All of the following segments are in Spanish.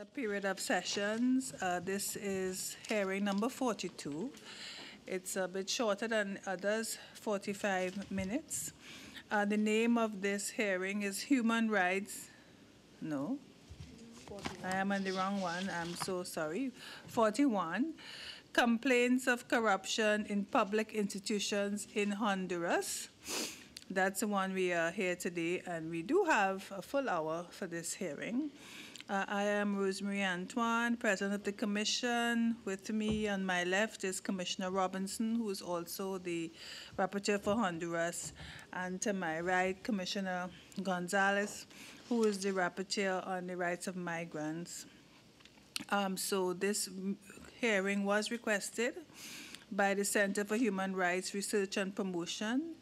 The period of sessions, uh, this is hearing number 42. It's a bit shorter than others, 45 minutes. Uh, the name of this hearing is Human Rights, no, I am on the wrong one, I'm so sorry. 41, Complaints of Corruption in Public Institutions in Honduras. That's the one we are here today, and we do have a full hour for this hearing. Uh, I am Rosemary Antoine, President of the Commission. With me on my left is Commissioner Robinson, who is also the Rapporteur for Honduras. And to my right, Commissioner Gonzalez, who is the Rapporteur on the Rights of Migrants. Um, so this hearing was requested by the Center for Human Rights Research and Promotion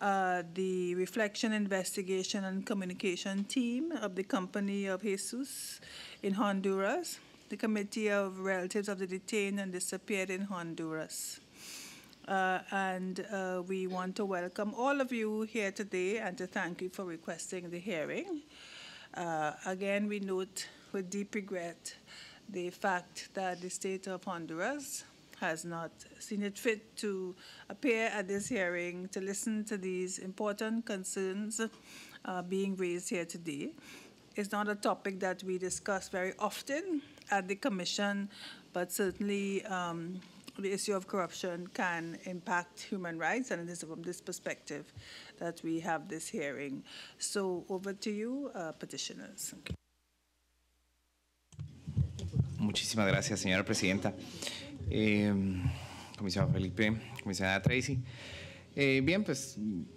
uh, the reflection, investigation, and communication team of the Company of Jesus in Honduras, the Committee of Relatives of the Detained and Disappeared in Honduras. Uh, and uh, we want to welcome all of you here today and to thank you for requesting the hearing. Uh, again, we note with deep regret the fact that the state of Honduras has not seen it fit to appear at this hearing to listen to these important concerns uh, being raised here today. It's not a topic that we discuss very often at the Commission, but certainly um, the issue of corruption can impact human rights, and it is from this perspective that we have this hearing. So over to you, uh, petitioners. Muchísimas gracias, señora presidenta. eh, Felipe, comisionada Tracy. Eh, bien, pues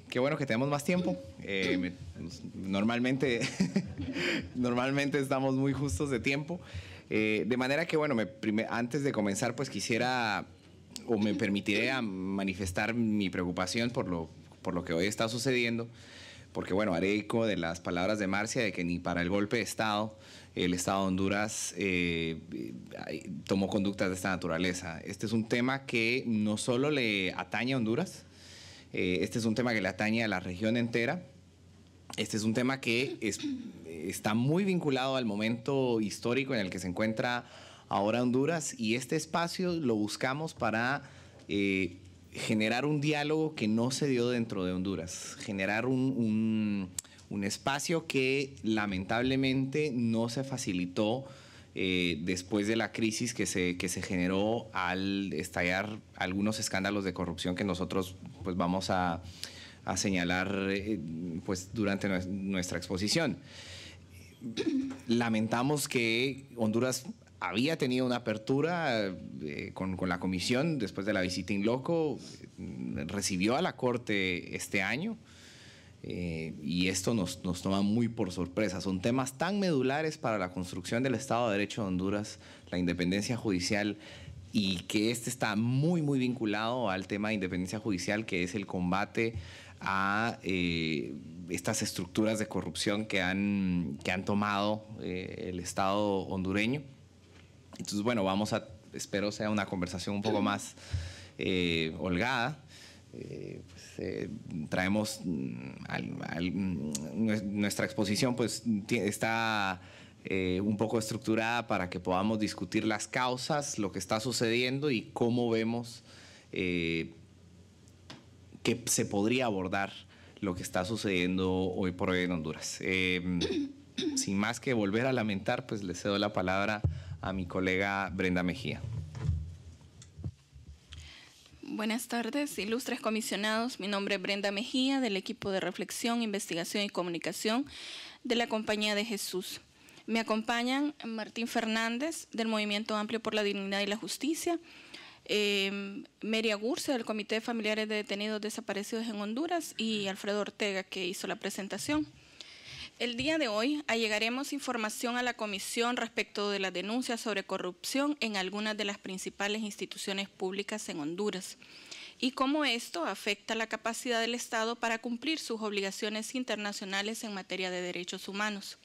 qué bueno que tenemos más tiempo. Eh, pues, normalmente, normalmente estamos muy justos de tiempo. Eh, de manera que, bueno, antes de comenzar, pues quisiera o me permitiré manifestar mi preocupación por lo, por lo que hoy está sucediendo porque bueno, haré eco de las palabras de Marcia de que ni para el golpe de Estado el Estado de Honduras eh, eh, tomó conductas de esta naturaleza. Este es un tema que no solo le atañe a Honduras, eh, este es un tema que le atañe a la región entera, este es un tema que está muy vinculado al momento histórico en el que se encuentra ahora Honduras y este espacio lo buscamos para generar un diálogo que no se dio dentro de Honduras, generar un, espacio que lamentablemente no se facilitó eh, después de la crisis que se, que se generó al estallar algunos escándalos de corrupción que nosotros pues vamos a, señalar eh, pues durante nuestra exposición. Lamentamos que Honduras había tenido una apertura eh, con, la comisión después de la visita in loco, eh, recibió a la Corte este año eh, y esto nos, toma muy por sorpresa. Son temas tan medulares para la construcción del Estado de Derecho de Honduras, la independencia judicial y que este está muy, muy vinculado al tema de independencia judicial, que es el combate a estas estructuras de corrupción que han, que han tomado el Estado hondureño entonces, bueno, vamos a, espero sea una conversación un poco más holgada. traemos nuestra exposición pues está eh, un poco estructurada para que podamos discutir las causas, lo que está sucediendo y cómo vemos eh, que se podría abordar lo que está sucediendo hoy por hoy en Honduras. Eh, sin más que volver a lamentar, pues le cedo la palabra a a mi colega Brenda Mejía. Buenas tardes, ilustres comisionados. Mi nombre es Brenda Mejía, del equipo de reflexión, investigación y comunicación de la Compañía de Jesús. Me acompañan Martín Fernández, del Movimiento Amplio por la Dignidad y la Justicia, eh, Meria del Comité de Familiares de Detenidos Desaparecidos en Honduras, y Alfredo Ortega, que hizo la presentación. El día de hoy allegaremos información a la Comisión respecto de la denuncia sobre corrupción en algunas de las principales instituciones públicas en Honduras y cómo esto afecta la capacidad del Estado para cumplir sus obligaciones internacionales en materia de derechos humanos.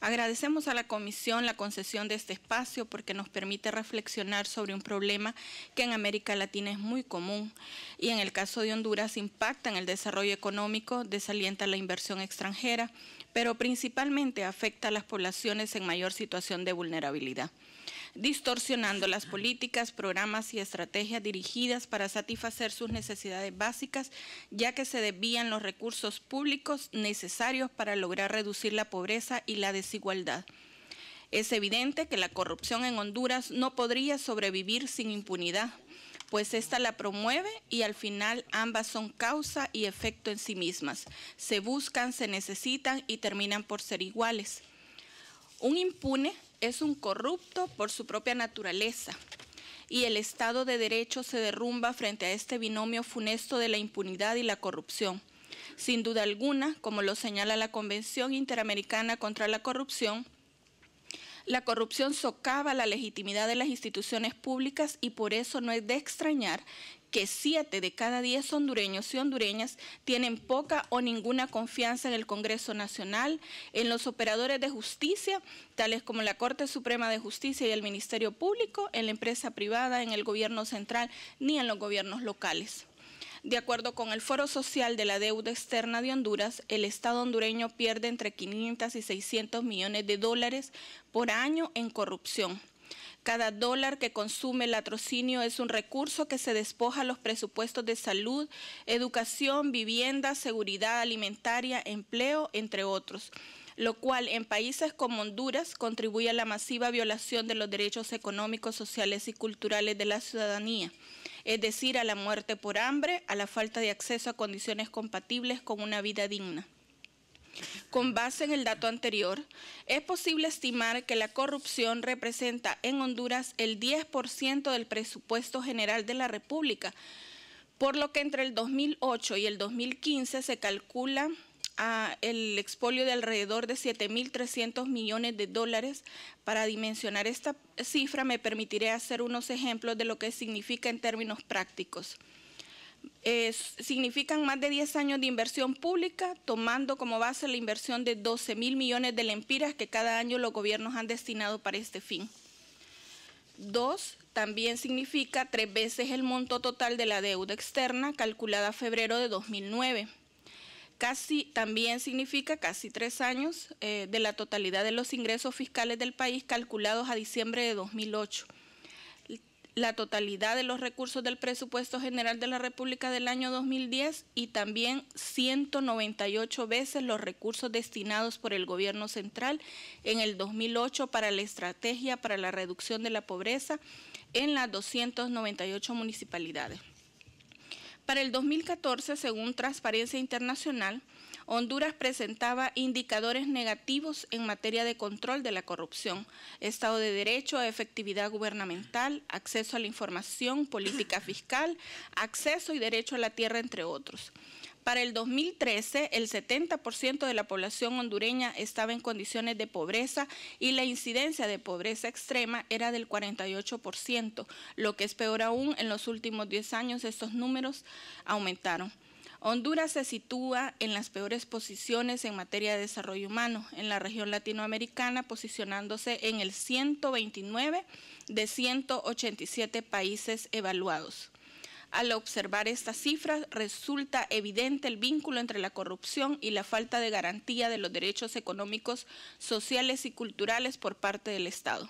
Agradecemos a la Comisión la concesión de este espacio porque nos permite reflexionar sobre un problema que en América Latina es muy común y en el caso de Honduras impacta en el desarrollo económico, desalienta la inversión extranjera, pero principalmente afecta a las poblaciones en mayor situación de vulnerabilidad distorsionando las políticas, programas y estrategias dirigidas para satisfacer sus necesidades básicas, ya que se desvían los recursos públicos necesarios para lograr reducir la pobreza y la desigualdad. Es evidente que la corrupción en Honduras no podría sobrevivir sin impunidad, pues ésta la promueve y al final ambas son causa y efecto en sí mismas. Se buscan, se necesitan y terminan por ser iguales. Un impune es un corrupto por su propia naturaleza y el Estado de Derecho se derrumba frente a este binomio funesto de la impunidad y la corrupción. Sin duda alguna, como lo señala la Convención Interamericana contra la Corrupción, la corrupción socava la legitimidad de las instituciones públicas y por eso no es de extrañar que siete de cada diez hondureños y hondureñas tienen poca o ninguna confianza en el Congreso Nacional, en los operadores de justicia, tales como la Corte Suprema de Justicia y el Ministerio Público, en la empresa privada, en el gobierno central ni en los gobiernos locales. De acuerdo con el Foro Social de la Deuda Externa de Honduras, el Estado hondureño pierde entre 500 y 600 millones de dólares por año en corrupción. Cada dólar que consume el latrocinio es un recurso que se despoja a los presupuestos de salud, educación, vivienda, seguridad alimentaria, empleo, entre otros lo cual en países como Honduras contribuye a la masiva violación de los derechos económicos, sociales y culturales de la ciudadanía es decir, a la muerte por hambre, a la falta de acceso a condiciones compatibles con una vida digna. Con base en el dato anterior, es posible estimar que la corrupción representa en Honduras el 10% del presupuesto general de la República, por lo que entre el 2008 y el 2015 se calcula a el expolio de alrededor de 7.300 millones de dólares. Para dimensionar esta cifra me permitiré hacer unos ejemplos de lo que significa en términos prácticos. significan más de 10 años de inversión pública, tomando como base la inversión de 12 mil millones de lempiras que cada año los gobiernos han destinado para este fin. Dos, también significa tres veces el monto total de la deuda externa calculada a febrero de 2009. Casi, también significa casi tres años eh, de la totalidad de los ingresos fiscales del país calculados a diciembre de 2008. La totalidad de los recursos del presupuesto general de la República del año 2010 y también 198 veces los recursos destinados por el gobierno central en el 2008 para la estrategia para la reducción de la pobreza en las 298 municipalidades. Para el 2014, según Transparencia Internacional, Honduras presentaba indicadores negativos en materia de control de la corrupción, Estado de Derecho, efectividad gubernamental, acceso a la información, política fiscal, acceso y derecho a la tierra, entre otros. Para el 2013, el 70% de la población hondureña estaba en condiciones de pobreza y la incidencia de pobreza extrema era del 48%. Lo que es peor aún, en los últimos 10 años estos números aumentaron. Honduras se sitúa en las peores posiciones en materia de desarrollo humano en la región latinoamericana, posicionándose en el 129 de 187 países evaluados. Al observar estas cifras, resulta evidente el vínculo entre la corrupción y la falta de garantía de los derechos económicos, sociales y culturales por parte del Estado.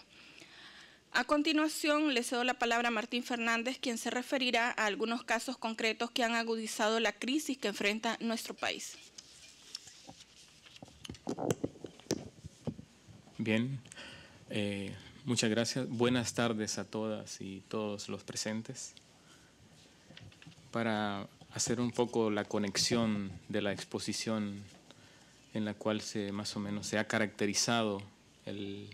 A continuación, le cedo la palabra a Martín Fernández, quien se referirá a algunos casos concretos que han agudizado la crisis que enfrenta nuestro país. Bien, eh, muchas gracias. Buenas tardes a todas y todos los presentes para hacer un poco la conexión de la exposición en la cual se más o menos se ha caracterizado el,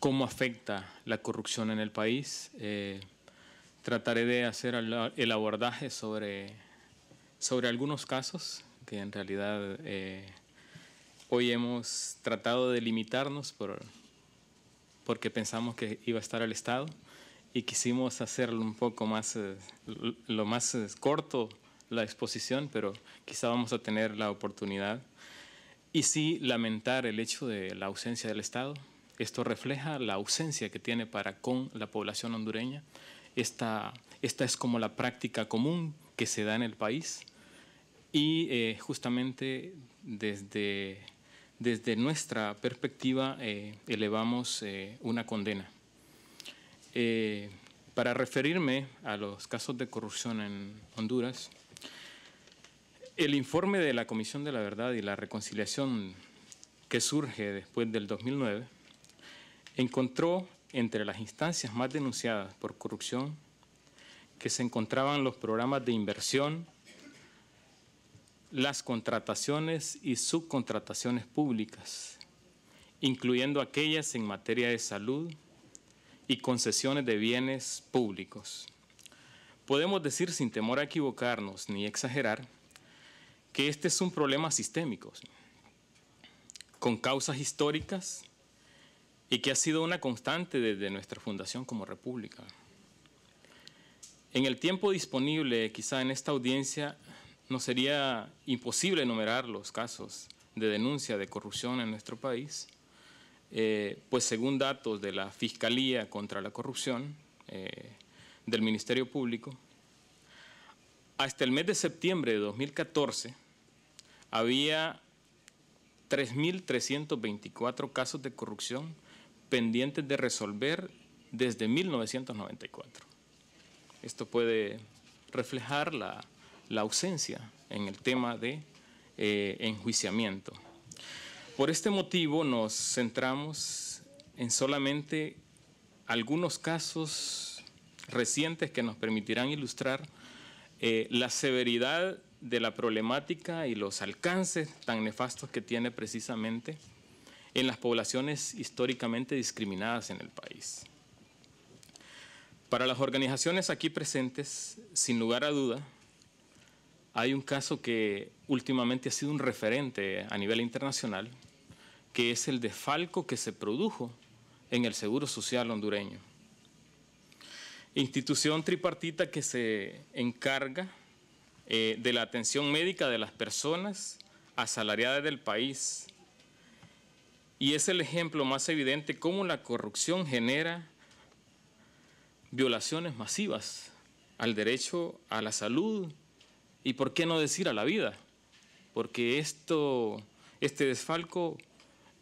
cómo afecta la corrupción en el país. Eh, trataré de hacer el abordaje sobre, sobre algunos casos que en realidad eh, hoy hemos tratado de limitarnos porque pensamos que iba a estar el Estado y quisimos hacerlo un poco más, eh, lo más eh, corto la exposición, pero quizá vamos a tener la oportunidad. Y sí, lamentar el hecho de la ausencia del Estado. Esto refleja la ausencia que tiene para con la población hondureña. Esta, esta es como la práctica común que se da en el país. Y eh, justamente desde, desde nuestra perspectiva elevamos una condena. Eh, para referirme a los casos de corrupción en Honduras, el informe de la Comisión de la Verdad y la Reconciliación que surge después del 2009 encontró entre las instancias más denunciadas por corrupción que se encontraban los programas de inversión, las contrataciones y subcontrataciones públicas, incluyendo aquellas en materia de salud, y concesiones de bienes públicos. Podemos decir sin temor a equivocarnos ni exagerar que este es un problema sistémico, con causas históricas y que ha sido una constante desde nuestra fundación como república. En el tiempo disponible, quizá en esta audiencia, no sería imposible enumerar los casos de denuncia de corrupción en nuestro país, eh, pues según datos de la Fiscalía contra la Corrupción eh, del Ministerio Público, hasta el mes de septiembre de 2014 había 3.324 casos de corrupción pendientes de resolver desde 1994. Esto puede reflejar la, ausencia en el tema de eh, enjuiciamiento. Por este motivo nos centramos en solamente algunos casos recientes que nos permitirán ilustrar eh, la severidad de la problemática y los alcances tan nefastos que tiene precisamente en las poblaciones históricamente discriminadas en el país. Para las organizaciones aquí presentes, sin lugar a duda, hay un caso que últimamente ha sido un referente a nivel internacional, que es el desfalco que se produjo en el Seguro Social hondureño. Institución tripartita que se encarga eh, de la atención médica de las personas asalariadas del país. Y es el ejemplo más evidente cómo la corrupción genera violaciones masivas al derecho a la salud y, por qué no decir, a la vida, porque esto, este desfalco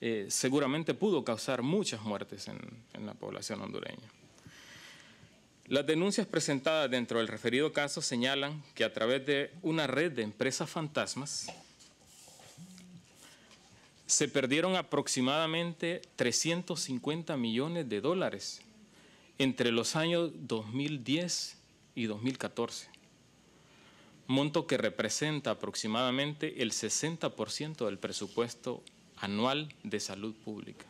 eh, seguramente pudo causar muchas muertes en, la población hondureña. Las denuncias presentadas dentro del referido caso señalan que a través de una red de empresas fantasmas se perdieron aproximadamente 350 millones de dólares entre los años 2010 y 2014, monto que representa aproximadamente el 60% del presupuesto anual de salud pública.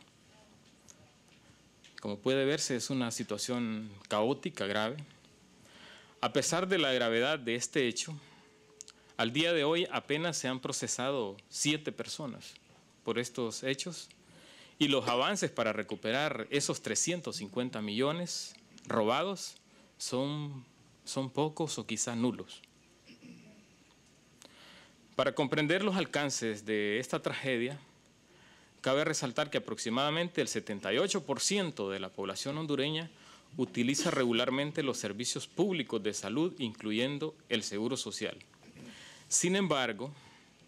Como puede verse, es una situación caótica, grave. A pesar de la gravedad de este hecho, al día de hoy apenas se han procesado siete personas por estos hechos y los avances para recuperar esos 350 millones robados son, son pocos o quizás nulos. Para comprender los alcances de esta tragedia, Cabe resaltar que aproximadamente el 78% de la población hondureña utiliza regularmente los servicios públicos de salud, incluyendo el seguro social. Sin embargo,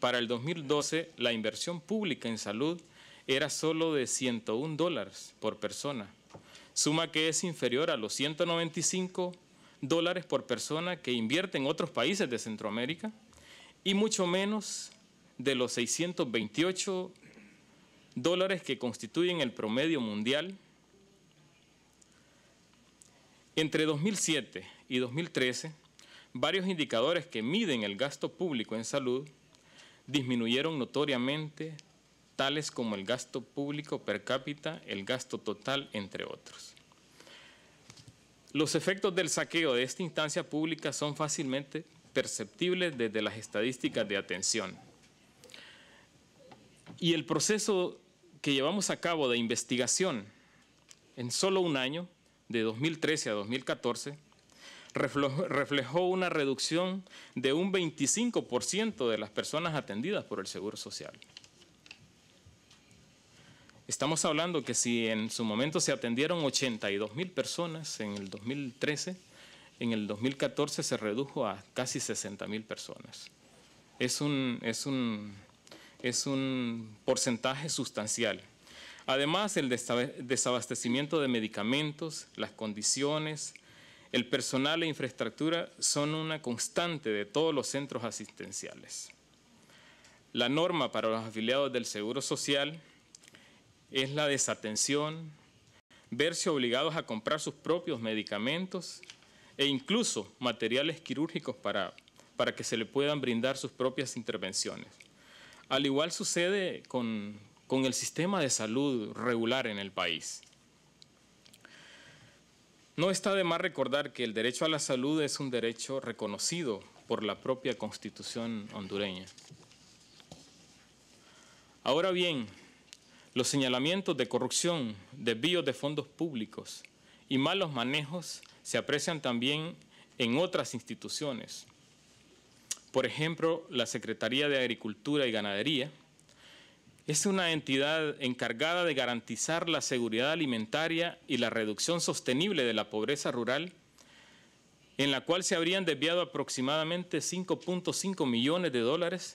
para el 2012 la inversión pública en salud era solo de 101 dólares por persona, suma que es inferior a los 195 dólares por persona que invierte en otros países de Centroamérica y mucho menos de los 628 dólares que constituyen el promedio mundial. Entre 2007 y 2013, varios indicadores que miden el gasto público en salud disminuyeron notoriamente, tales como el gasto público per cápita, el gasto total, entre otros. Los efectos del saqueo de esta instancia pública son fácilmente perceptibles desde las estadísticas de atención. Y el proceso que llevamos a cabo de investigación en solo un año, de 2013 a 2014, reflejó una reducción de un 25% de las personas atendidas por el Seguro Social. Estamos hablando que si en su momento se atendieron 82 mil personas en el 2013, en el 2014 se redujo a casi 60.000 mil personas. Es un, es un es un porcentaje sustancial. Además, el desabastecimiento de medicamentos, las condiciones, el personal e infraestructura son una constante de todos los centros asistenciales. La norma para los afiliados del Seguro Social es la desatención, verse obligados a comprar sus propios medicamentos e incluso materiales quirúrgicos para, que se le puedan brindar sus propias intervenciones. Al igual sucede con, con el sistema de salud regular en el país. No está de más recordar que el derecho a la salud es un derecho reconocido por la propia constitución hondureña. Ahora bien, los señalamientos de corrupción, desvíos de fondos públicos y malos manejos se aprecian también en otras instituciones, por ejemplo, la Secretaría de Agricultura y Ganadería es una entidad encargada de garantizar la seguridad alimentaria y la reducción sostenible de la pobreza rural, en la cual se habrían desviado aproximadamente 5.5 millones de dólares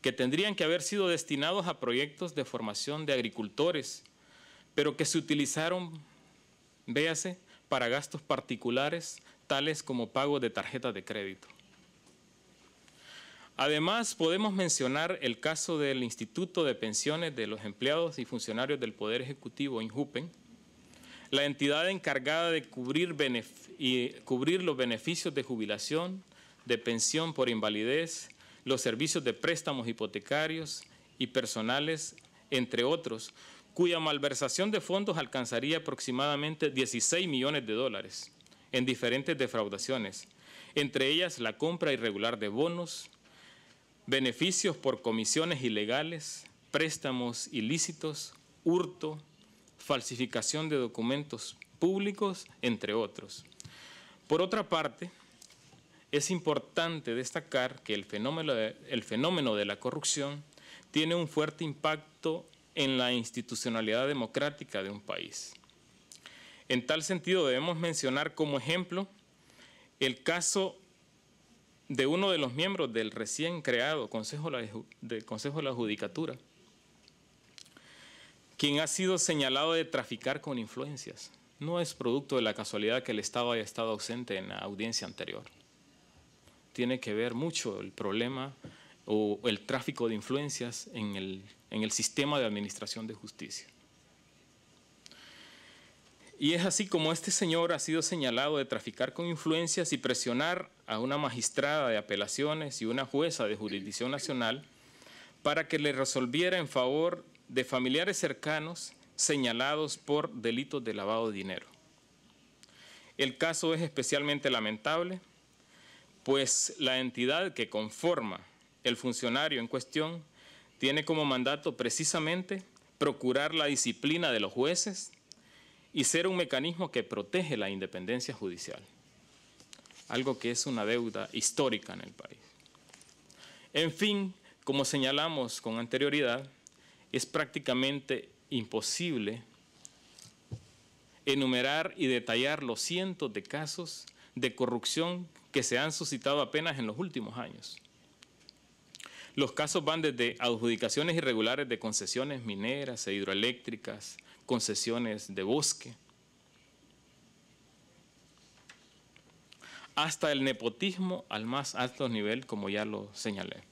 que tendrían que haber sido destinados a proyectos de formación de agricultores, pero que se utilizaron, véase, para gastos particulares, tales como pago de tarjetas de crédito. Además, podemos mencionar el caso del Instituto de Pensiones de los Empleados y Funcionarios del Poder Ejecutivo, INJUPEN, la entidad encargada de cubrir, cubrir los beneficios de jubilación, de pensión por invalidez, los servicios de préstamos hipotecarios y personales, entre otros, cuya malversación de fondos alcanzaría aproximadamente 16 millones de dólares en diferentes defraudaciones, entre ellas la compra irregular de bonos, beneficios por comisiones ilegales, préstamos ilícitos, hurto, falsificación de documentos públicos, entre otros. Por otra parte, es importante destacar que el fenómeno de, la corrupción tiene un fuerte impacto en la institucionalidad democrática de un país. En tal sentido, debemos mencionar como ejemplo el caso de uno de los miembros del recién creado Consejo Consejo de la Judicatura, quien ha sido señalado de traficar con influencias. No es producto de la casualidad que el Estado haya estado ausente en la audiencia anterior. Tiene que ver mucho el problema o el tráfico de influencias en el sistema de administración de justicia. Y es así como este señor ha sido señalado de traficar con influencias y presionar a una magistrada de apelaciones y una jueza de jurisdicción nacional para que le resolviera en favor de familiares cercanos señalados por delitos de lavado de dinero. El caso es especialmente lamentable, pues la entidad que conforma el funcionario en cuestión tiene como mandato precisamente procurar la disciplina de los jueces y ser un mecanismo que protege la independencia judicial, algo que es una deuda histórica en el país. En fin, como señalamos con anterioridad, es prácticamente imposible enumerar y detallar los cientos de casos de corrupción que se han suscitado apenas en los últimos años. Los casos van desde adjudicaciones irregulares de concesiones mineras e hidroeléctricas concesiones de bosque, hasta el nepotismo al más alto nivel, como ya lo señalé.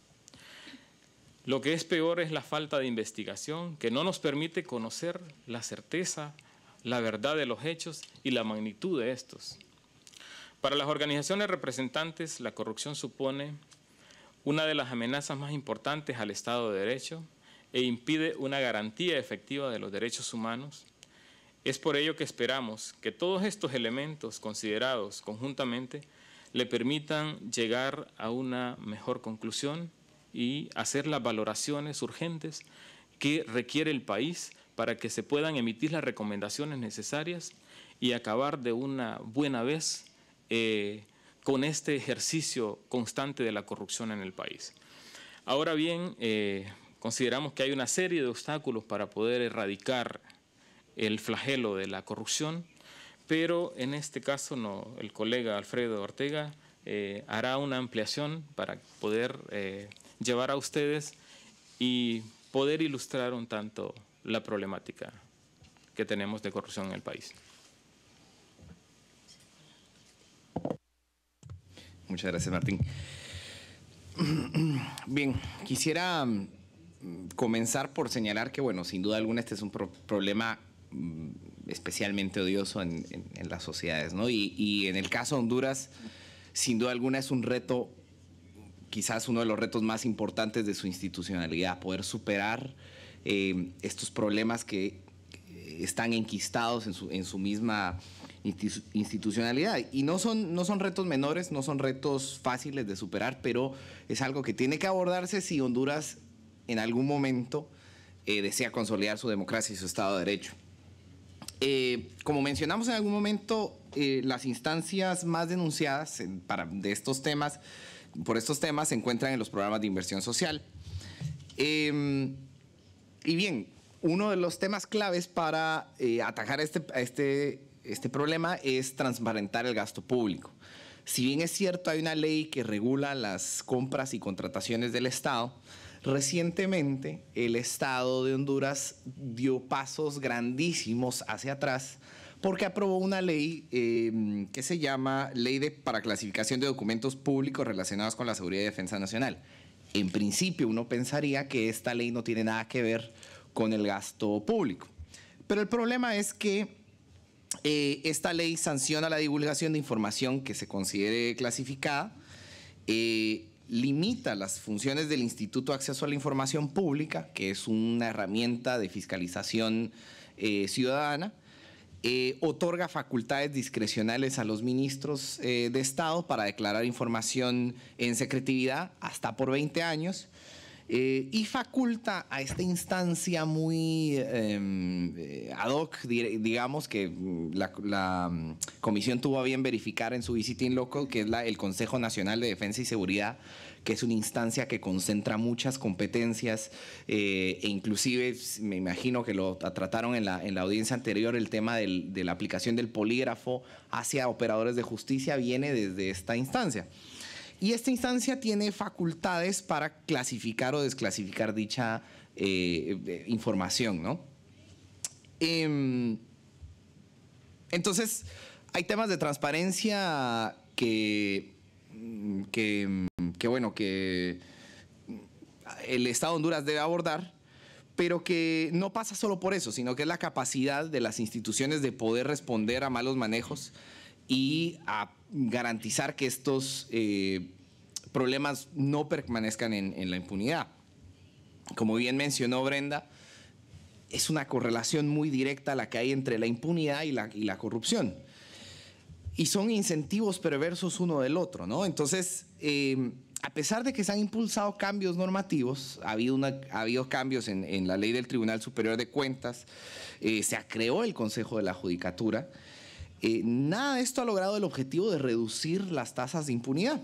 Lo que es peor es la falta de investigación que no nos permite conocer la certeza, la verdad de los hechos y la magnitud de estos. Para las organizaciones representantes, la corrupción supone una de las amenazas más importantes al Estado de Derecho e impide una garantía efectiva de los derechos humanos? Es por ello que esperamos que todos estos elementos considerados conjuntamente le permitan llegar a una mejor conclusión y hacer las valoraciones urgentes que requiere el país para que se puedan emitir las recomendaciones necesarias y acabar de una buena vez eh, con este ejercicio constante de la corrupción en el país. Ahora bien, eh, Consideramos que hay una serie de obstáculos para poder erradicar el flagelo de la corrupción, pero en este caso no, el colega Alfredo Ortega eh, hará una ampliación para poder eh, llevar a ustedes y poder ilustrar un tanto la problemática que tenemos de corrupción en el país. Muchas gracias, Martín. Bien, quisiera mm, comenzar por señalar que, bueno, sin duda alguna este es un problema mm, especialmente odioso en, las sociedades, ¿no? Y, en el caso de Honduras, sin duda alguna es un reto, quizás uno de los retos más importantes de su institucionalidad, poder superar eh, estos problemas que están enquistados en su, en su misma institucionalidad. Y no son, no son retos menores, no son retos fáciles de superar, pero es algo que tiene que abordarse si Honduras en algún momento eh, desea consolidar su democracia y su Estado de Derecho. Eh, como mencionamos en algún momento, eh, las instancias más denunciadas de estos temas, por estos temas se encuentran en los programas de inversión social. Em, y bien, uno de los temas claves para atajar este, este, este problema es transparentar el gasto público. Si bien es cierto, hay una ley que regula las compras y contrataciones del Estado, Recientemente, el Estado de Honduras dio pasos grandísimos hacia atrás porque aprobó una ley em, que se llama Ley de, para Clasificación de Documentos Públicos Relacionados con la Seguridad y Defensa Nacional. En principio uno pensaría que esta ley no tiene nada que ver con el gasto público. Pero el problema es que eh, esta ley sanciona la divulgación de información que se considere clasificada. Eh, limita las funciones del Instituto de Acceso a la Información Pública, que es una herramienta de fiscalización eh, ciudadana, eh, otorga facultades discrecionales a los ministros eh, de Estado para declarar información en secretividad hasta por 20 años eh, y faculta a esta instancia muy em, eh, ad hoc, digamos, que mm, la, mm, comisión tuvo a bien verificar en su visiting local, que es la, el Consejo Nacional de Defensa y Seguridad, que es una instancia que concentra muchas competencias eh, e inclusive me imagino que lo trataron en la, audiencia anterior el tema de la aplicación del polígrafo hacia operadores de justicia viene desde esta instancia. Y esta instancia tiene facultades para clasificar o desclasificar dicha eh, eh, información, em, entonces, hay temas de transparencia que, mm, mm, bueno, que mm, el Estado de Honduras debe abordar, pero que no pasa solo por eso, sino que es la capacidad de las instituciones de poder responder a malos manejos y a garantizar que estos eh, problemas no permanezcan en, la impunidad. Como bien mencionó Brenda, es una correlación muy directa la que hay entre la impunidad y la, corrupción. Y son incentivos perversos uno del otro, ¿no? Entonces, eh, a pesar de que se han impulsado cambios normativos, ha habido, cambios en, la ley del Tribunal Superior de Cuentas, eh, se creó el Consejo de la Judicatura, eh, nada de esto ha logrado el objetivo de reducir las tasas de impunidad.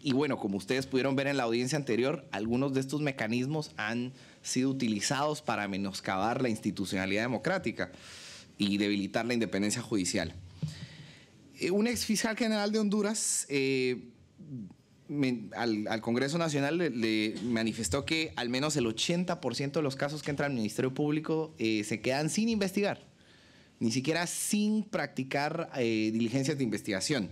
Y bueno, como ustedes pudieron ver en la audiencia anterior, algunos de estos mecanismos han sido utilizados para menoscabar la institucionalidad democrática y debilitar la independencia judicial. Eh, un exfiscal general de Honduras eh, al, Congreso Nacional le, manifestó que al menos el 80% de los casos que entran al Ministerio Público se quedan sin investigar ni siquiera sin practicar eh, diligencias de investigación.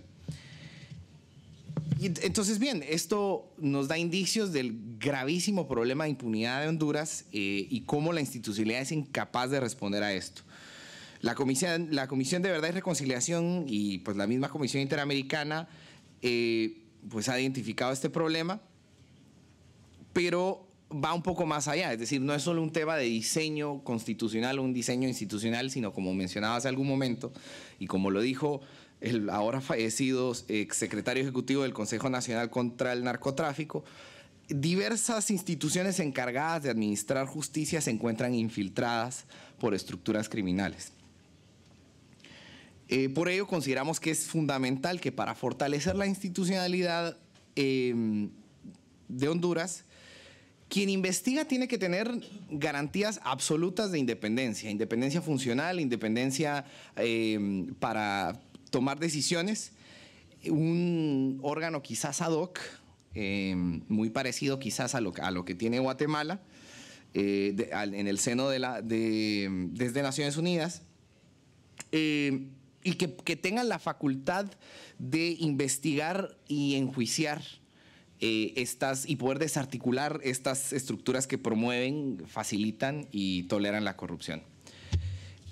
entonces, bien, esto nos da indicios del gravísimo problema de impunidad de Honduras eh, y cómo la institucionalidad es incapaz de responder a esto. La comisión, la comisión de Verdad y Reconciliación y pues la misma Comisión Interamericana eh, pues ha identificado este problema, pero va un poco más allá, es decir, no es solo un tema de diseño constitucional o un diseño institucional, sino como mencionaba hace algún momento y como lo dijo el ahora fallecido exsecretario eh, ejecutivo del Consejo Nacional contra el Narcotráfico, diversas instituciones encargadas de administrar justicia se encuentran infiltradas por estructuras criminales. Eh, por ello consideramos que es fundamental que para fortalecer la institucionalidad em, de Honduras, quien investiga tiene que tener garantías absolutas de independencia, independencia funcional, independencia em, para tomar decisiones. Un órgano quizás ad hoc, em, muy parecido quizás a lo, que tiene Guatemala eh, en el seno de la, desde Naciones Unidas, em, y que, que tengan la facultad de investigar y enjuiciar eh, estas, y poder desarticular estas estructuras que promueven, facilitan y toleran la corrupción.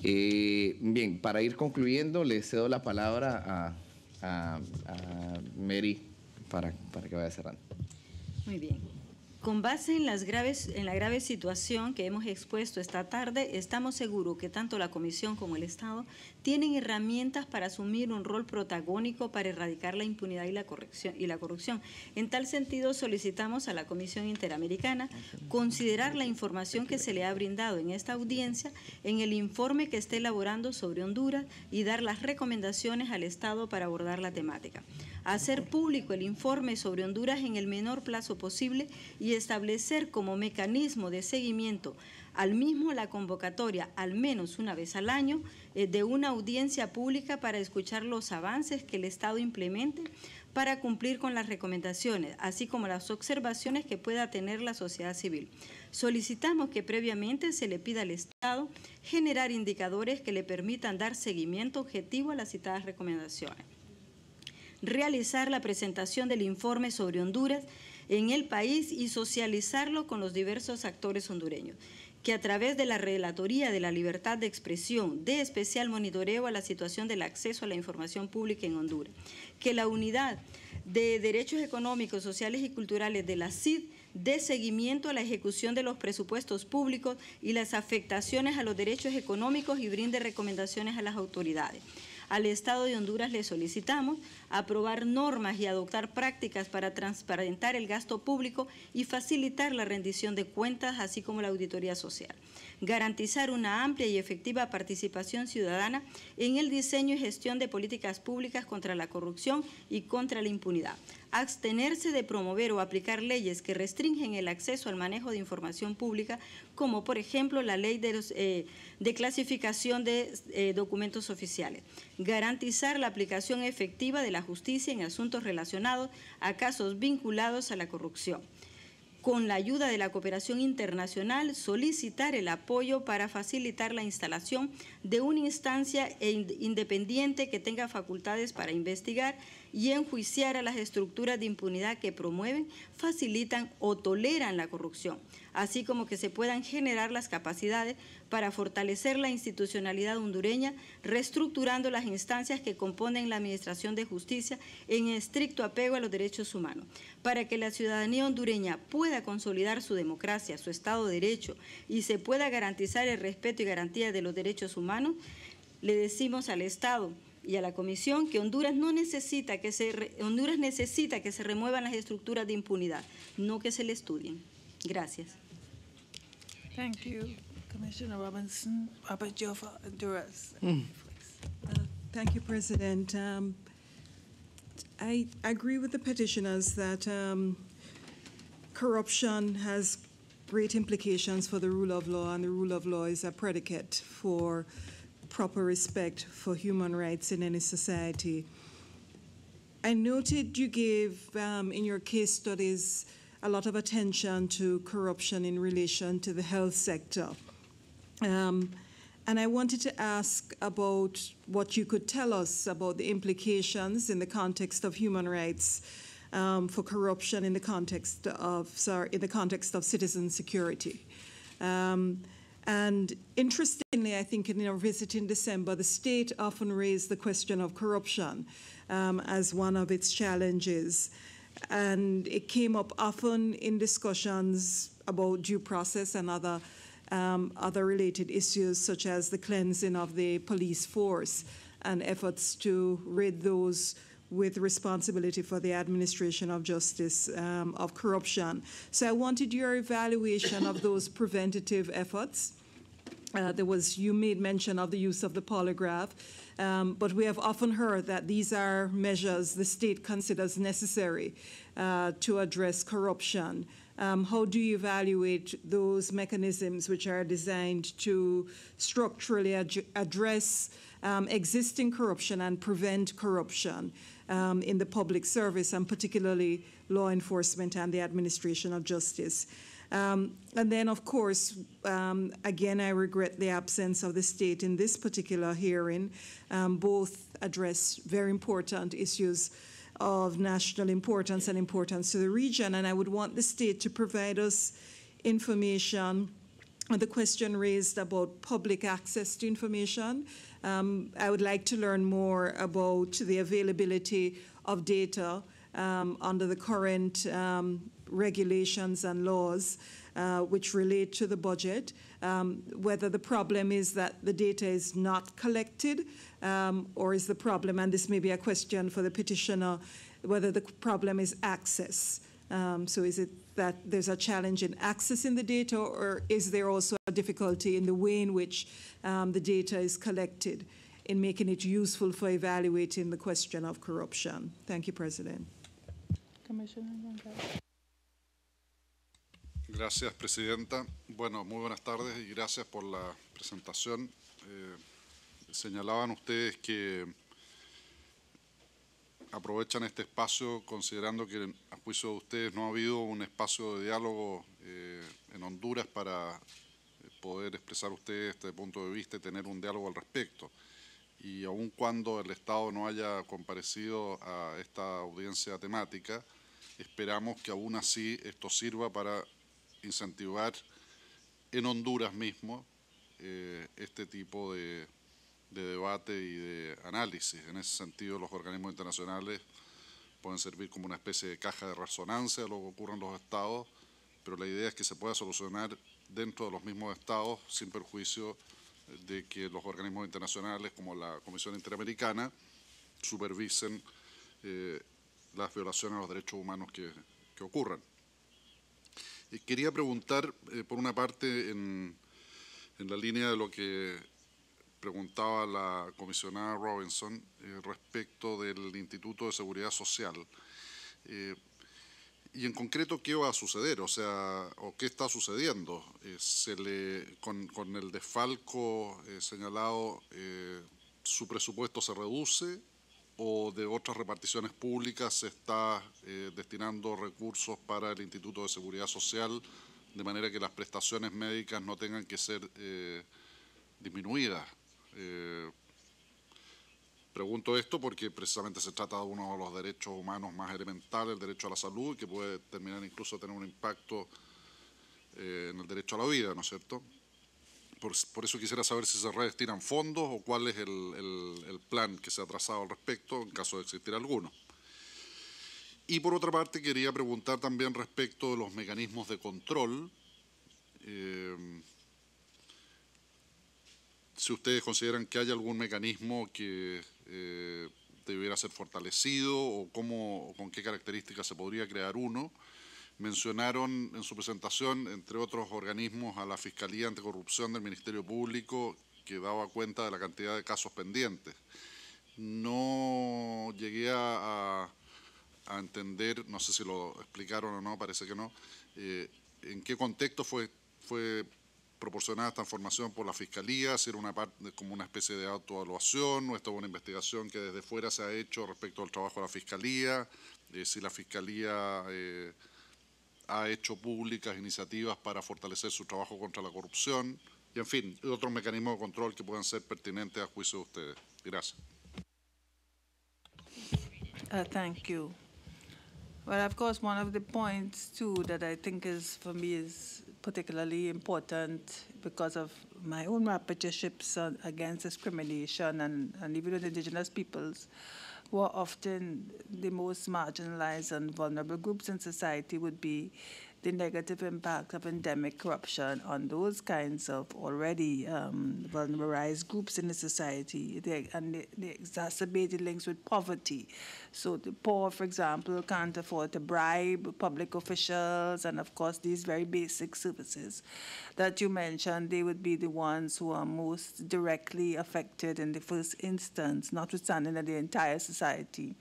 Eh, bien, para ir concluyendo, le cedo la palabra a, Mary para, para que vaya cerrando. Muy bien. Con base en, la grave situación que hemos expuesto esta tarde, estamos seguros que tanto la Comisión como el Estado tienen herramientas para asumir un rol protagónico para erradicar la impunidad y la, y la corrupción. En tal sentido, solicitamos a la Comisión Interamericana considerar la información que se le ha brindado en esta audiencia en el informe que esté elaborando sobre Honduras y dar las recomendaciones al Estado para abordar la temática hacer público el informe sobre Honduras en el menor plazo posible y establecer como mecanismo de seguimiento al mismo la convocatoria, al menos una vez al año, eh, de una audiencia pública para escuchar los avances que el Estado implemente para cumplir con las recomendaciones, así como las observaciones que pueda tener la sociedad civil. Solicitamos que previamente se le pida al Estado generar indicadores que le permitan dar seguimiento objetivo a las citadas recomendaciones realizar la presentación del informe sobre Honduras en el país y socializarlo con los diversos actores hondureños que a través de la Relatoría de la Libertad de Expresión de especial monitoreo a la situación del acceso a la información pública en Honduras, que la Unidad de Derechos Económicos, Sociales y Culturales de la CID de seguimiento a la ejecución de los presupuestos públicos y las afectaciones a los derechos económicos y brinde recomendaciones a las autoridades. Al Estado de Honduras le solicitamos aprobar normas y adoptar prácticas para transparentar el gasto público y facilitar la rendición de cuentas, así como la auditoría social garantizar una amplia y efectiva participación ciudadana en el diseño y gestión de políticas públicas contra la corrupción y contra la impunidad, abstenerse de promover o aplicar leyes que restringen el acceso al manejo de información pública, como por ejemplo la ley de, eh, clasificación de eh, documentos oficiales, garantizar la aplicación efectiva de la justicia en asuntos relacionados a casos vinculados a la corrupción con la ayuda de la cooperación internacional, solicitar el apoyo para facilitar la instalación de una instancia e independiente que tenga facultades para investigar y enjuiciar a las estructuras de impunidad que promueven, facilitan o toleran la corrupción, así como que se puedan generar las capacidades para fortalecer la institucionalidad hondureña, reestructurando las instancias que componen la Administración de Justicia en estricto apego a los derechos humanos, para que la ciudadanía hondureña pueda consolidar su democracia, su Estado de Derecho y se pueda garantizar el respeto y garantía de los derechos humanos, le decimos al Estado y a la Comisión que Honduras no necesita que se re, Honduras necesita que se remuevan las estructuras de impunidad, no que se le estudien. Gracias. Thank you, Commissioner Robinson. Robert Honduras. Hmm. Uh, thank you, President. Um, I agree with the petitioners that um, corruption has great implications for the rule of law, and the rule of law is a predicate for proper respect for human rights in any society. I noted you gave um, in your case studies a lot of attention to corruption in relation to the health sector. Um, and I wanted to ask about what you could tell us about the implications in the context of human rights um, for corruption in the context of sorry, in the context of citizen security. Um, and interestingly, I think in our visit in December, the state often raised the question of corruption um, as one of its challenges. And it came up often in discussions about due process and other, um, other related issues, such as the cleansing of the police force and efforts to rid those with responsibility for the administration of justice um, of corruption. So I wanted your evaluation of those preventative efforts. Uh, there was you made mention of the use of the polygraph, um, but we have often heard that these are measures the state considers necessary uh, to address corruption. Um, how do you evaluate those mechanisms which are designed to structurally ad address um, existing corruption and prevent corruption? um, in the public service, and particularly law enforcement and the administration of justice. Um, and then, of course, um, again, I regret the absence of the state in this particular hearing. Um, both address very important issues of national importance and importance to the region. And I would want the state to provide us information the question raised about public access to information. Um, I would like to learn more about the availability of data um, under the current um, regulations and laws uh, which relate to the budget, um, whether the problem is that the data is not collected um, or is the problem, and this may be a question for the petitioner, whether the problem is access. Um, so is it that there's a challenge in accessing the data, or is there also a difficulty in the way in which um, the data is collected in making it useful for evaluating the question of corruption? Thank you, President. Commissioner. Gracias, Presidenta. Bueno, muy buenas tardes y gracias por la presentación. Eh, señalaban ustedes que aprovechan este espacio considerando que a juicio de ustedes no ha habido un espacio de diálogo eh, en Honduras para eh, poder expresar ustedes este punto de vista y tener un diálogo al respecto. Y aun cuando el Estado no haya comparecido a esta audiencia temática, esperamos que aún así esto sirva para incentivar en Honduras mismo eh, este tipo de, de debate y de análisis. En ese sentido, los organismos internacionales pueden servir como una especie de caja de resonancia a lo que ocurre en los estados, pero la idea es que se pueda solucionar dentro de los mismos estados sin perjuicio de que los organismos internacionales como la Comisión Interamericana supervisen eh, las violaciones a los derechos humanos que, que ocurran. Y quería preguntar, eh, por una parte, en, en la línea de lo que preguntaba la comisionada Robinson eh, respecto del Instituto de Seguridad Social. Eh, y en concreto, ¿qué va a suceder? O sea, ¿o qué está sucediendo? Eh, se le, con, con el desfalco señalado, ¿su presupuesto se reduce o de otras reparticiones públicas se está destinando recursos para el Instituto de Seguridad Social de manera que las prestaciones médicas no tengan que ser disminuidas? Eh, pregunto esto porque precisamente se trata de uno de los derechos humanos más elementales, el derecho a la salud, que puede terminar incluso tener un impacto eh, en el derecho a la vida, ¿no es cierto? Por, eso quisiera saber si se redestinan fondos o cuál es el, plan que se ha trazado al respecto, en caso de existir alguno. Y por otra parte, quería preguntar también respecto de los mecanismos de control. Eh, si ustedes consideran que hay algún mecanismo que eh, debiera ser fortalecido o cómo, con qué características se podría crear uno. Mencionaron en su presentación, entre otros organismos, a la Fiscalía Anticorrupción del Ministerio Público, que daba cuenta de la cantidad de casos pendientes. No llegué a, entender, no sé si lo explicaron o no, parece que no, eh, en qué contexto fue, fue proporcionada esta información por la Fiscalía, si una parte como una especie de autoevaluación, esta es una investigación que desde fuera se ha hecho respecto al trabajo de la Fiscalía, eh, si la Fiscalía eh, ha hecho públicas iniciativas para fortalecer su trabajo contra la corrupción, y en fin, otros mecanismos de control que puedan ser pertinentes a juicio de ustedes. Gracias. Uh, thank you. Well, of course, one of the points, too, that I think is, for me, is particularly important because of my own apprenticeships against discrimination and, and even with indigenous peoples who are often the most marginalized and vulnerable groups in society would be the negative impact of endemic corruption on those kinds of already um, groups in the society they, and the, the exacerbated links with poverty. So the poor, for example, can't afford to bribe public officials and, of course, these very basic services that you mentioned, they would be the ones who are most directly affected in the first instance, notwithstanding that the entire society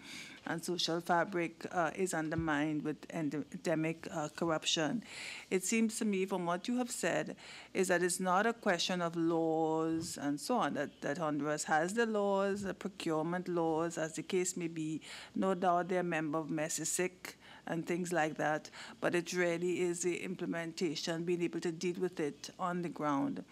and social fabric uh, is undermined with endemic uh, corruption. It seems to me, from what you have said, is that it's not a question of laws and so on, that, that Honduras has the laws, the procurement laws, as the case may be. No doubt they're a member of MESISIC and things like that, but it really is the implementation, being able to deal with it on the ground.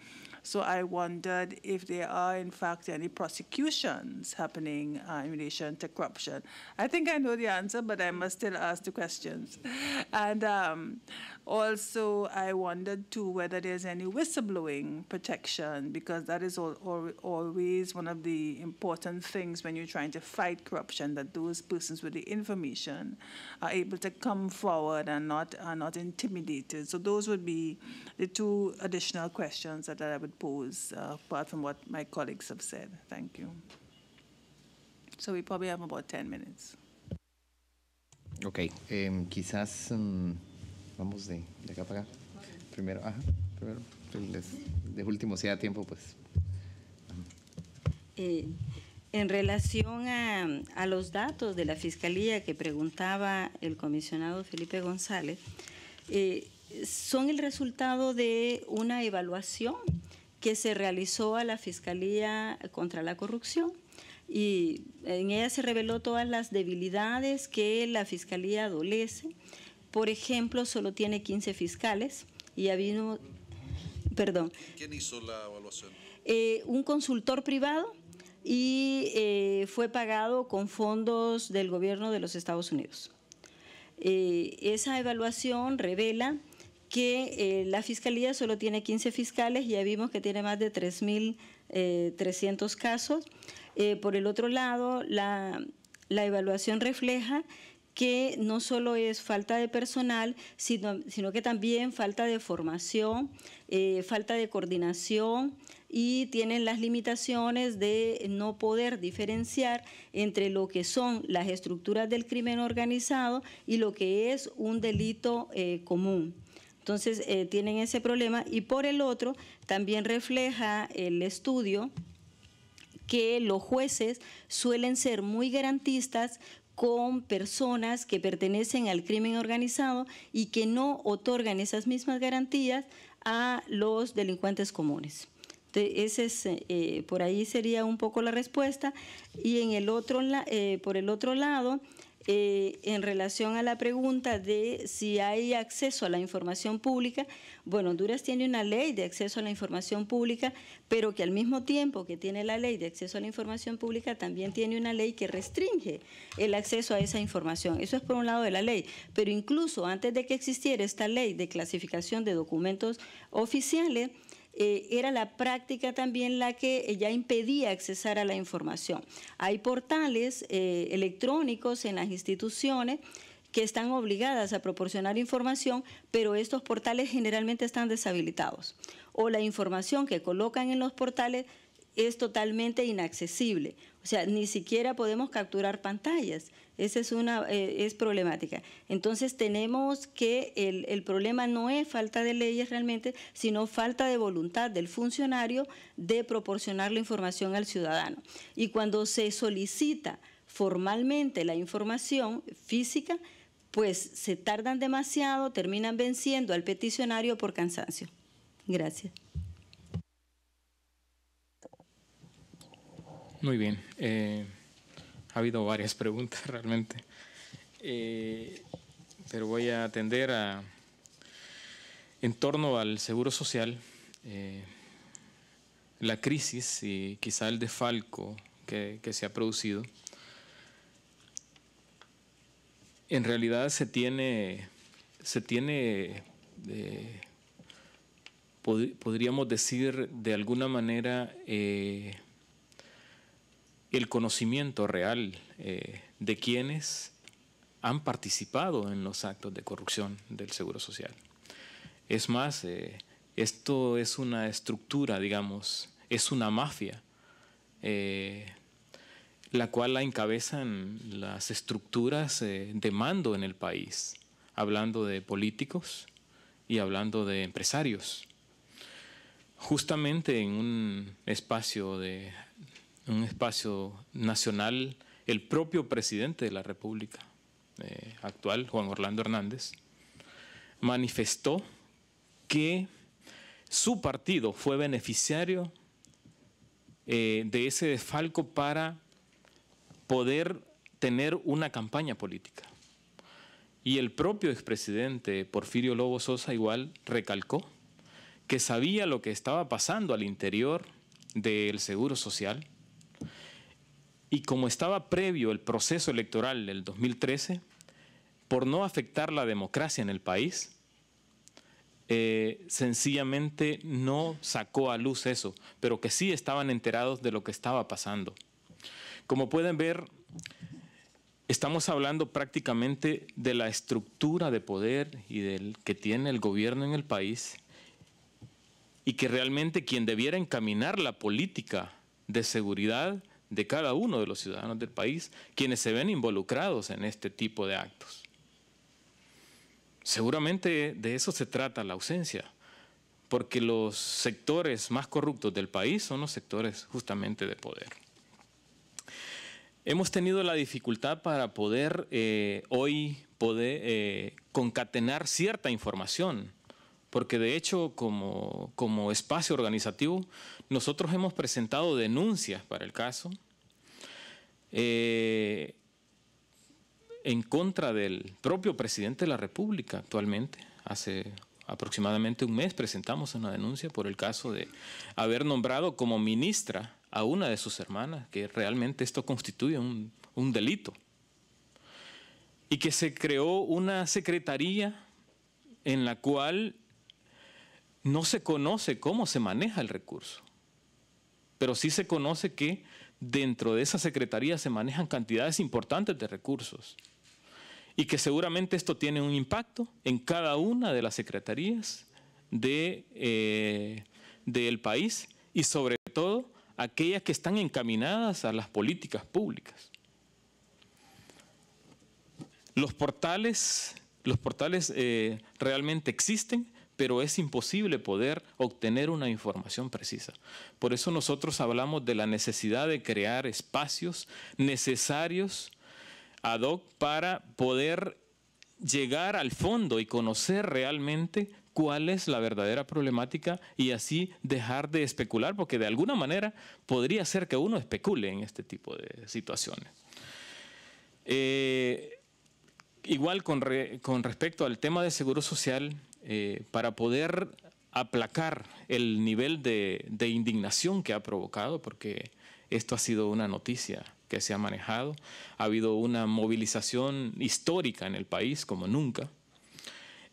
So I wondered if there are, in fact, any prosecutions happening uh, in relation to corruption. I think I know the answer, but I must still ask the questions. And um, also, I wondered too whether there's any whistleblowing protection, because that is always one of the important things when you're trying to fight corruption, that those persons with the information are able to come forward and not, are not intimidated. So those would be the two additional questions that I would pose uh, apart from what my colleagues have said. Thank you. So we probably have about 10 minutes. Okay, em, quizás em, vamos de, de, acá para acá. Primero, primero, pues, les, de último, si da tiempo, pues. Eh, en relación a, los datos de la Fiscalía que preguntaba el comisionado Felipe González, eh, son el resultado de una evaluación que se realizó a la Fiscalía contra la Corrupción y en ella se reveló todas las debilidades que la Fiscalía adolece. Por ejemplo, solo tiene 15 fiscales y ha habido... Perdón. ¿Quién hizo la evaluación? Eh, un consultor privado y eh, fue pagado con fondos del gobierno de los Estados Unidos. Eh, esa evaluación revela que eh, la Fiscalía solo tiene 15 fiscales, ya vimos que tiene más de 3.300 eh, casos. Eh, por el otro lado, la, evaluación refleja que no solo es falta de personal, sino, sino que también falta de formación, falta de coordinación y tienen las limitaciones de no poder diferenciar entre lo que son las estructuras del crimen organizado y lo que es un delito común. Entonces, eh, tienen ese problema. Y por el otro, también refleja el estudio que los jueces suelen ser muy garantistas con personas que pertenecen al crimen organizado y que no otorgan esas mismas garantías a los delincuentes comunes. ese es, eh, eh, por ahí sería un poco la respuesta. Y en el otro, por el otro lado, eh, en relación a la pregunta de si hay acceso a la información pública, bueno, Honduras tiene una ley de acceso a la información pública, pero que al mismo tiempo que tiene la ley de acceso a la información pública, también tiene una ley que restringe el acceso a esa información. Eso es por un lado de la ley, pero incluso antes de que existiera esta ley de clasificación de documentos oficiales, eh, era la práctica también la que eh, ya impedía accesar a la información. Hay portales eh, electrónicos en las instituciones que están obligadas a proporcionar información, pero estos portales generalmente están deshabilitados. O la información que colocan en los portales es totalmente inaccesible. O sea, ni siquiera podemos capturar pantallas. Esa es una eh, es problemática. Entonces tenemos que el, problema no es falta de leyes realmente, sino falta de voluntad del funcionario de proporcionar la información al ciudadano. Y cuando se solicita formalmente la información física, pues se tardan demasiado, terminan venciendo al peticionario por cansancio. Gracias. Muy bien. Eh, ha habido varias preguntas realmente, eh, pero voy a atender a, en torno al seguro social, eh, la crisis y quizá el desfalco que, se ha producido. En realidad se tiene, se tiene eh, podríamos decir de alguna manera, el conocimiento real eh, de quienes han participado en los actos de corrupción del Seguro Social. Es más, eh, esto es una estructura, digamos, es una mafia, eh, la cual la encabezan las estructuras de mando en el país, hablando de políticos y hablando de empresarios. Justamente en un espacio de un espacio nacional el propio presidente de la República eh, actual, Juan Orlando Hernández, manifestó que su partido fue beneficiario eh, de ese desfalco para poder tener una campaña política. Y el propio expresidente Porfirio Lobo Sosa igual recalcó que sabía lo que estaba pasando al interior del Seguro Social y como estaba previo el proceso electoral del 2013, por no afectar la democracia en el país, eh, sencillamente no sacó a luz eso, pero que sí estaban enterados de lo que estaba pasando. Como pueden ver, estamos hablando prácticamente de la estructura de poder y del que tiene el gobierno en el país y que realmente quien debiera encaminar la política de seguridad de cada uno de los ciudadanos del país quienes se ven involucrados en este tipo de actos. Seguramente de eso se trata la ausencia, porque los sectores más corruptos del país son los sectores justamente de poder. Hemos tenido la dificultad para poder eh, hoy poder eh, concatenar cierta información, porque de hecho como, como espacio organizativo nosotros hemos presentado denuncias para el caso, eh, en contra del propio presidente de la República actualmente. Hace aproximadamente un mes presentamos una denuncia por el caso de haber nombrado como ministra a una de sus hermanas, que realmente esto constituye un, un delito. Y que se creó una secretaría en la cual no se conoce cómo se maneja el recurso, pero sí se conoce que dentro de esa secretaría se manejan cantidades importantes de recursos y que seguramente esto tiene un impacto en cada una de las secretarías eh, del país y sobre todo aquellas que están encaminadas a las políticas públicas. Los portales, los portales eh, realmente existen, pero es imposible poder obtener una información precisa. Por eso nosotros hablamos de la necesidad de crear espacios necesarios ad hoc para poder llegar al fondo y conocer realmente cuál es la verdadera problemática y así dejar de especular, porque de alguna manera podría ser que uno especule en este tipo de situaciones. Eh, igual con, con respecto al tema de seguro social, eh, para poder aplacar el nivel de, indignación que ha provocado, porque esto ha sido una noticia que se ha manejado, ha habido una movilización histórica en el país como nunca.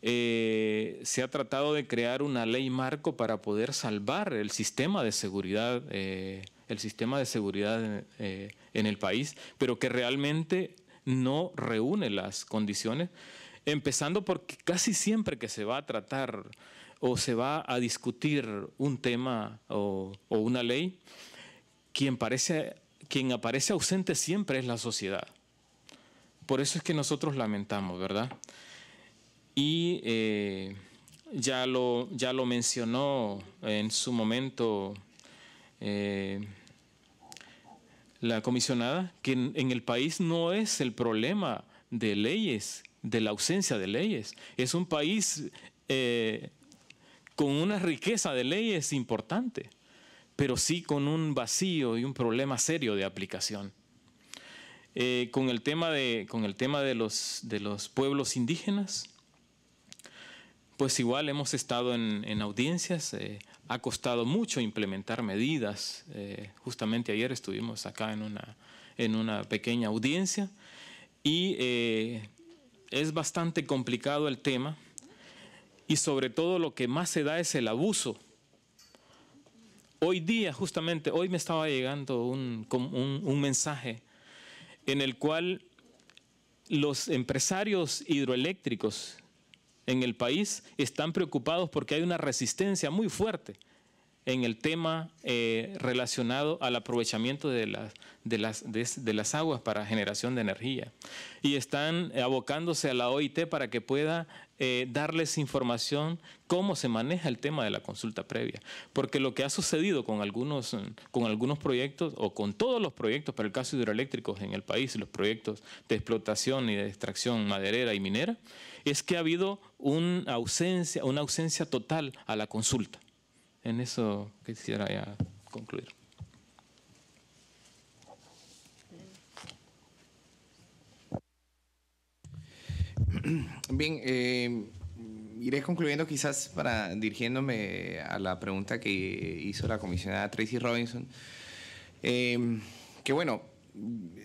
Eh, se ha tratado de crear una ley marco para poder salvar el sistema de seguridad, eh, el sistema de seguridad en el país, pero que realmente no reúne las condiciones Empezando porque casi siempre que se va a tratar o se va a discutir un tema o, una ley, quien, aparece ausente siempre es la sociedad. Por eso es que nosotros lamentamos, ¿verdad? Y eh, ya, lo, mencionó en su momento eh, la comisionada, que en el país no es el problema de leyes de la ausencia de leyes. Es un país eh, con una riqueza de leyes importante, pero sí con un vacío y un problema serio de aplicación. Eh, con, el tema de, con el tema de los, de los pueblos indígenas, pues igual hemos estado en, audiencias, eh, ha costado mucho implementar medidas. justamente ayer estuvimos acá en una, en una pequeña audiencia y es bastante complicado el tema y sobre todo lo que más se da es el abuso. Hoy día, justamente, hoy me estaba llegando un, mensaje en el cual los empresarios hidroeléctricos en el país están preocupados porque hay una resistencia muy fuerte en el tema eh, relacionado al aprovechamiento de las, de, las, de, las aguas para generación de energía. Y están abocándose a la OIT para que pueda eh, darles información cómo se maneja el tema de la consulta previa. Porque lo que ha sucedido con algunos, con algunos proyectos, o con todos los proyectos, para el caso hidroeléctricos en el país, los proyectos de explotación y de extracción maderera y minera, es que ha habido una ausencia, una ausencia total a la consulta en eso quisiera ya concluir. Bien, eh, iré concluyendo quizás para dirigiéndome a la pregunta que hizo la comisionada Tracy Robinson. Em, que bueno,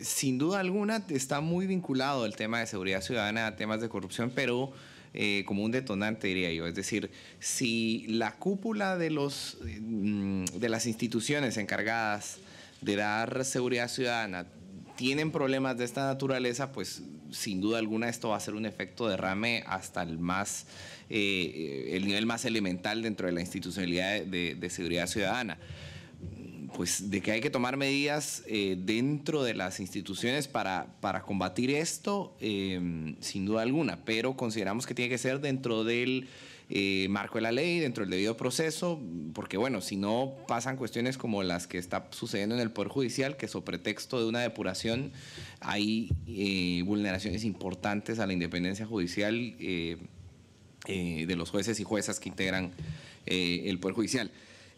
sin duda alguna está muy vinculado el tema de seguridad ciudadana a temas de corrupción, pero eh, como un detonante, diría yo. Es decir, si la cúpula de, los, mm, de las instituciones encargadas de dar seguridad ciudadana tienen problemas de esta naturaleza, pues sin duda alguna esto va a ser un efecto derrame hasta el más eh, el nivel más elemental dentro de la institucionalidad de seguridad ciudadana pues de que hay que tomar medidas eh, dentro de las instituciones para, combatir esto, em, sin duda alguna, pero consideramos que tiene que ser dentro del eh, marco de la ley, dentro del debido proceso, porque bueno, si no pasan cuestiones como las que está sucediendo en el Poder Judicial, que sobre pretexto de una depuración hay eh, vulneraciones importantes a la independencia judicial de los jueces y juezas que integran el Poder Judicial.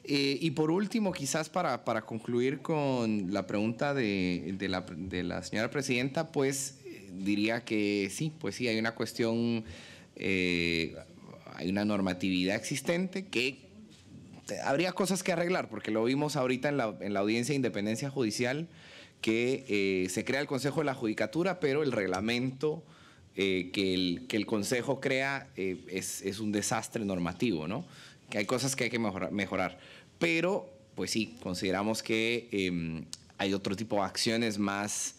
Eh, y por último, quizás para, concluir con la pregunta de, la, señora presidenta, pues eh, diría que sí, pues sí, hay una cuestión, eh, hay una normatividad existente que habría cosas que arreglar, porque lo vimos ahorita en la, audiencia de independencia judicial, que se crea el Consejo de la Judicatura, pero el reglamento... que, el, Consejo crea es, es, un desastre normativo, ¿no? que hay cosas que hay que mejorar, pero pues sí, consideramos que em, hay otro tipo de acciones más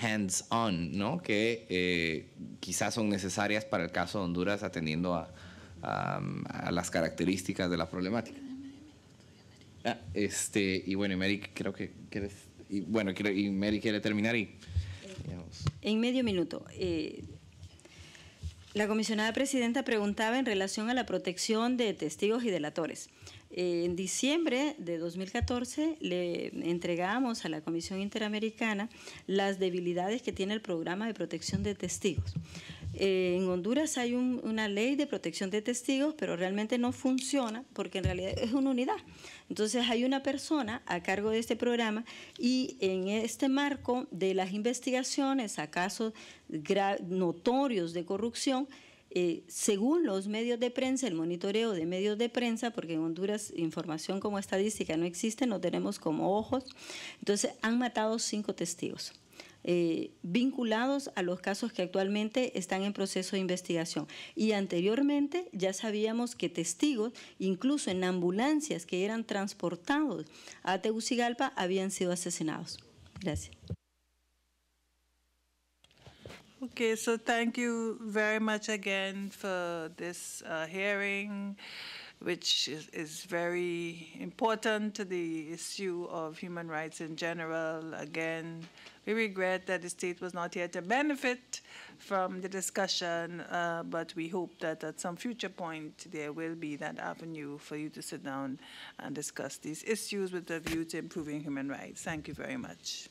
hands-on, ¿no? Que eh, quizás son necesarias para el caso de Honduras atendiendo a, las características de la problemática. Ah, este, y bueno, y Mary creo que quieres, y bueno, y Mary quiere terminar y... Eh, en medio minuto. Eh, la comisionada presidenta preguntaba en relación a la protección de testigos y delatores. Eh, en diciembre de 2014 le entregamos a la Comisión Interamericana las debilidades que tiene el programa de protección de testigos. Eh, en Honduras hay una ley de protección de testigos, pero realmente no funciona porque en realidad es una unidad. Entonces hay una persona a cargo de este programa y en este marco de las investigaciones a casos notorios de corrupción, eh, según los medios de prensa, el monitoreo de medios de prensa, porque en Honduras información como estadística no existe, no tenemos como ojos, entonces han matado cinco testigos. Eh, vinculados a los casos que actualmente están en proceso de investigación. Y anteriormente ya sabíamos que testigos, incluso en ambulancias que eran transportados a Tegucigalpa, habían sido asesinados. Gracias. Okay, so thank you very much again for this uh, hearing. which is, is very important to the issue of human rights in general. Again, we regret that the state was not here to benefit from the discussion, uh, but we hope that at some future point there will be that avenue for you to sit down and discuss these issues with a view to improving human rights. Thank you very much.